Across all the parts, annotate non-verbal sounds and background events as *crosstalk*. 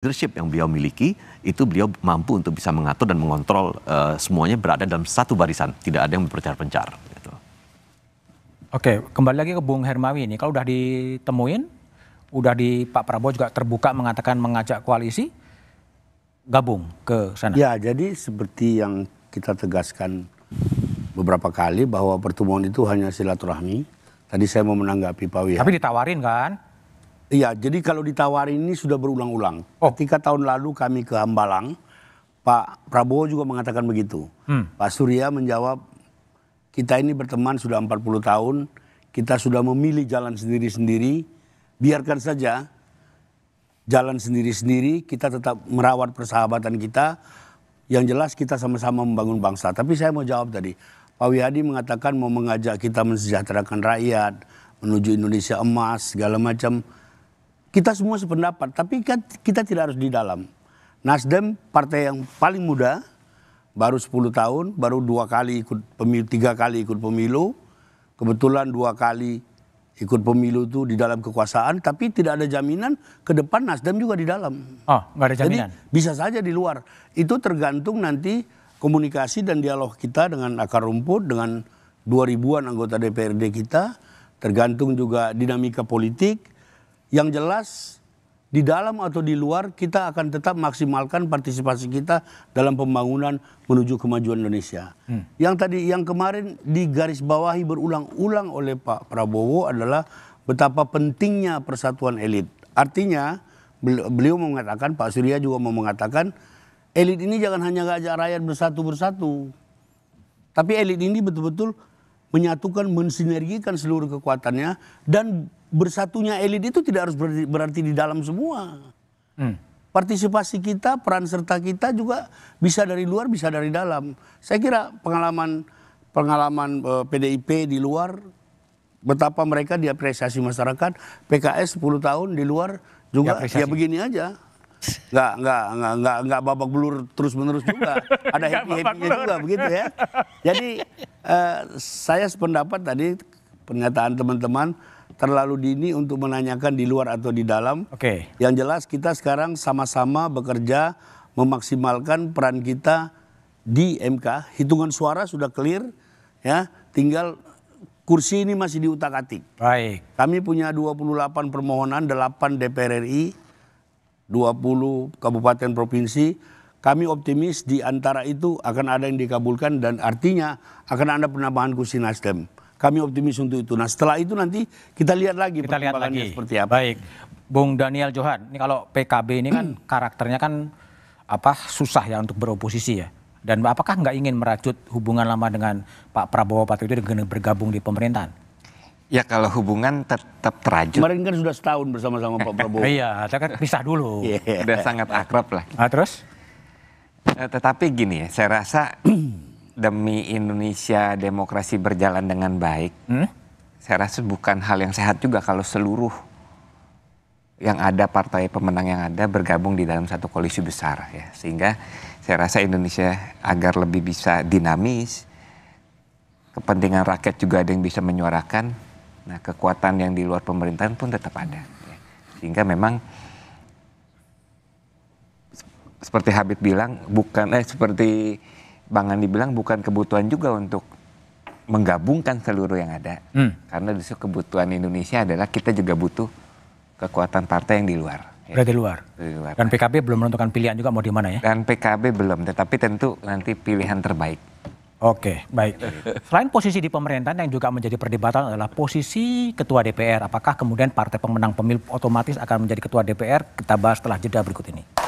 leadership yang beliau miliki itu beliau mampu untuk bisa mengatur dan mengontrol uh, semuanya berada dalam satu barisan, tidak ada yang berpencar-pencar. Gitu. Oke, kembali lagi ke Bung Hermawi ini, kalau udah ditemuin, udah di Pak Prabowo juga terbuka mengatakan mengajak koalisi, gabung ke sana. Ya, jadi seperti yang kita tegaskan beberapa kali bahwa pertemuan itu hanya silaturahmi. Tadi saya mau menanggapi Pak Wihan. Tapi ditawarin kan? Iya, jadi kalau ditawari ini sudah berulang-ulang. Oh. Ketika tahun lalu kami ke Hambalang, Pak Prabowo juga mengatakan begitu. Hmm. Pak Surya menjawab, kita ini berteman sudah 40 tahun, kita sudah memilih jalan sendiri-sendiri, biarkan saja jalan sendiri-sendiri, kita tetap merawat persahabatan kita, yang jelas kita sama-sama membangun bangsa. Tapi saya mau jawab tadi, Pak Wihadi mengatakan mau mengajak kita mensejahterakan rakyat, menuju Indonesia emas, segala macam kita semua sependapat, tapi kan kita tidak harus di dalam. Nasdem partai yang paling muda, baru 10 tahun, baru dua kali ikut pemilu, tiga kali ikut pemilu, kebetulan dua kali ikut pemilu itu di dalam kekuasaan, tapi tidak ada jaminan ke depan Nasdem juga di dalam. Oh, nggak ada jaminan. Jadi bisa saja di luar. Itu tergantung nanti komunikasi dan dialog kita dengan akar rumput, dengan dua ribuan anggota DPRD kita, tergantung juga dinamika politik, yang jelas di dalam atau di luar kita akan tetap maksimalkan partisipasi kita dalam pembangunan menuju kemajuan Indonesia. Hmm. Yang tadi yang kemarin bawahi berulang-ulang oleh Pak Prabowo adalah betapa pentingnya persatuan elit. Artinya beliau mengatakan Pak Surya juga mau mengatakan elit ini jangan hanya ngajak rakyat bersatu bersatu. Tapi elit ini betul-betul menyatukan mensinergikan seluruh kekuatannya dan bersatunya elit itu tidak harus berarti, di dalam semua. Hmm. Partisipasi kita, peran serta kita juga bisa dari luar, bisa dari dalam. Saya kira pengalaman pengalaman uh, eh, PDIP di luar betapa mereka diapresiasi masyarakat. PKS 10 tahun di luar juga ya, begini aja. Nggak, nggak, nggak, nggak, nggak babak belur terus-menerus juga. *laughs* Ada happy happy juga begitu ya. Jadi uh, saya sependapat tadi pernyataan teman-teman terlalu dini untuk menanyakan di luar atau di dalam. Oke. Okay. Yang jelas kita sekarang sama-sama bekerja memaksimalkan peran kita di MK. Hitungan suara sudah clear, ya. Tinggal kursi ini masih diutak-atik. Baik. Kami punya 28 permohonan, 8 DPR RI, 20 kabupaten provinsi. Kami optimis di antara itu akan ada yang dikabulkan dan artinya akan ada penambahan kursi Nasdem. Kami optimis untuk itu. Nah setelah itu nanti kita lihat lagi kita lihat lagi. seperti apa. Baik, Bung Daniel Johan, ini kalau PKB ini kan *clears throat* karakternya kan apa susah ya untuk beroposisi ya. Dan apakah nggak ingin merajut hubungan lama dengan Pak Prabowo Pak itu dengan bergabung di pemerintahan? Ya kalau hubungan tetap terajut. Kemarin kan sudah setahun bersama-sama Pak *laughs* Prabowo. iya, saya kan pisah dulu. Iya. Sudah sangat akrab lah. Nah, terus? Eh, tetapi gini ya, saya rasa *clears throat* demi Indonesia demokrasi berjalan dengan baik, hmm? saya rasa bukan hal yang sehat juga kalau seluruh yang ada partai pemenang yang ada bergabung di dalam satu koalisi besar ya. Sehingga saya rasa Indonesia agar lebih bisa dinamis, kepentingan rakyat juga ada yang bisa menyuarakan. Nah, kekuatan yang di luar pemerintahan pun tetap ada. Ya. Sehingga memang seperti Habib bilang bukan eh seperti Bang Andi bilang bukan kebutuhan juga untuk menggabungkan seluruh yang ada. Hmm. Karena disitu kebutuhan Indonesia adalah kita juga butuh kekuatan partai yang di luar. Ya. luar. Di luar. Dan PKB belum menentukan pilihan juga mau di mana ya? Dan PKB belum, tetapi tentu nanti pilihan terbaik. Oke, baik. Selain posisi di pemerintahan yang juga menjadi perdebatan adalah posisi ketua DPR. Apakah kemudian partai pemenang pemilu otomatis akan menjadi ketua DPR? Kita bahas setelah jeda berikut ini.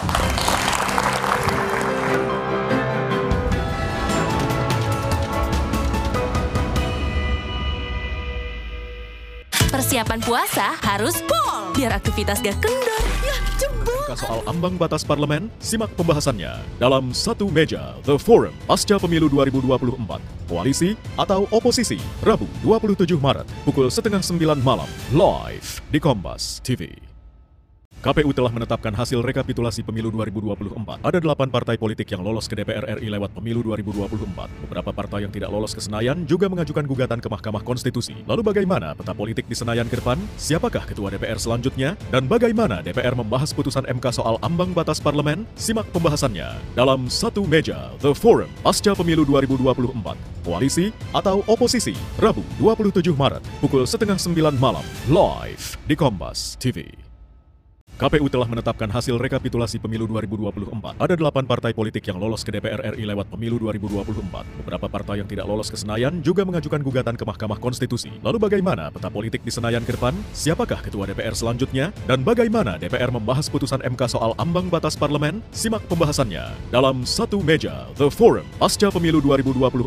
Persiapan puasa harus pol biar aktivitas gak kendor. Ya, jebol. soal ambang batas parlemen, simak pembahasannya dalam satu meja The Forum pasca pemilu 2024. Koalisi atau oposisi, Rabu 27 Maret pukul setengah sembilan malam, live di Kompas TV. KPU telah menetapkan hasil rekapitulasi pemilu 2024. Ada delapan partai politik yang lolos ke DPR RI lewat pemilu 2024. Beberapa partai yang tidak lolos ke Senayan juga mengajukan gugatan ke Mahkamah Konstitusi. Lalu bagaimana peta politik di Senayan ke depan? Siapakah ketua DPR selanjutnya? Dan bagaimana DPR membahas putusan MK soal ambang batas parlemen? Simak pembahasannya dalam Satu Meja, The Forum, pasca pemilu 2024. Koalisi atau oposisi? Rabu 27 Maret, pukul setengah sembilan malam, live di Kompas TV. KPU telah menetapkan hasil rekapitulasi pemilu 2024. Ada delapan partai politik yang lolos ke DPR RI lewat pemilu 2024. Beberapa partai yang tidak lolos ke Senayan juga mengajukan gugatan ke Mahkamah Konstitusi. Lalu bagaimana peta politik di Senayan ke depan? Siapakah ketua DPR selanjutnya? Dan bagaimana DPR membahas putusan MK soal ambang batas parlemen? Simak pembahasannya dalam Satu Meja, The Forum, pasca pemilu 2024.